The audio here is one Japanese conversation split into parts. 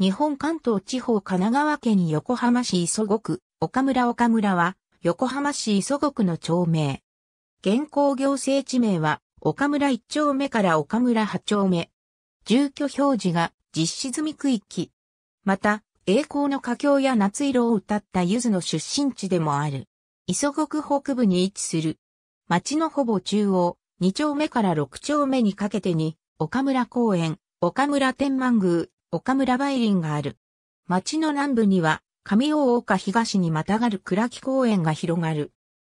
日本関東地方神奈川県横浜市磯国、岡村岡村は、横浜市磯国の町名。現行行政地名は、岡村一丁目から岡村八丁目。住居表示が実施済み区域。また、栄光の佳境や夏色を歌ったゆずの出身地でもある。磯国北部に位置する。町のほぼ中央、2丁目から6丁目にかけてに、岡村公園、岡村天満宮、岡村梅林がある。町の南部には、上大岡東にまたがる倉木公園が広がる。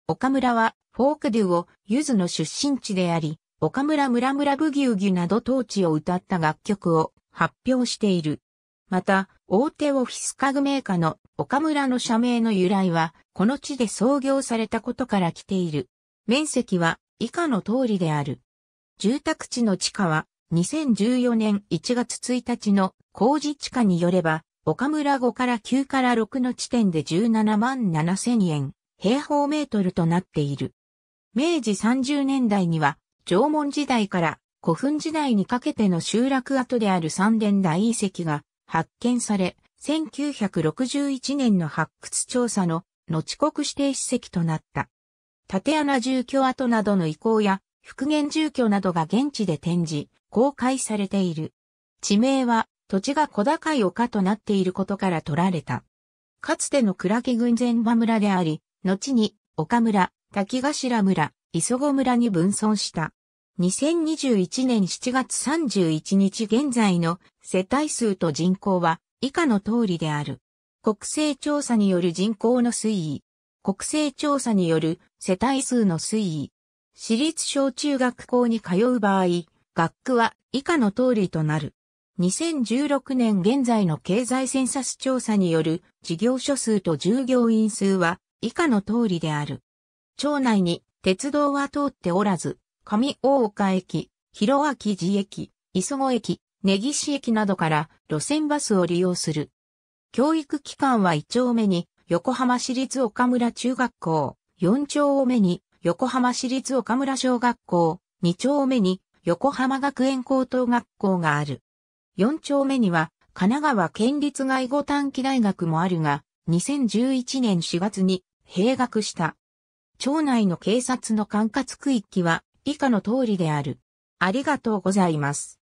岡村は、フォークデュを、ゆずの出身地であり、岡村村村ブギウギなど当地を歌った楽曲を発表している。また、大手オフィス家具メーカーの岡村の社名の由来は、この地で創業されたことから来ている。面積は以下の通りである。住宅地の地下は2014年1月1日の工事地下によれば、岡村5から9から6の地点で17万7千円、平方メートルとなっている。明治30年代には、縄文時代から古墳時代にかけての集落跡である三殿大遺跡が発見され、1961年の発掘調査の後刻指定史跡となった。縦穴住居跡などの遺構や復元住居などが現地で展示、公開されている。地名は土地が小高い丘となっていることから取られた。かつての倉木郡前場村であり、後に岡村、滝頭村、磯子村に分村した。2021年7月31日現在の世帯数と人口は以下の通りである。国勢調査による人口の推移。国勢調査による世帯数の推移。私立小中学校に通う場合、学区は以下の通りとなる。2016年現在の経済センサス調査による事業所数と従業員数は以下の通りである。町内に鉄道は通っておらず、上大岡駅、広明寺駅、磯子駅、根岸駅などから路線バスを利用する。教育機関は1丁目に横浜市立岡村中学校、4丁目に横浜市立岡村小学校、2丁目に横浜学園高等学校がある。4丁目には神奈川県立外語短期大学もあるが、2011年4月に閉学した。町内の警察の管轄区域は以下の通りである。ありがとうございます。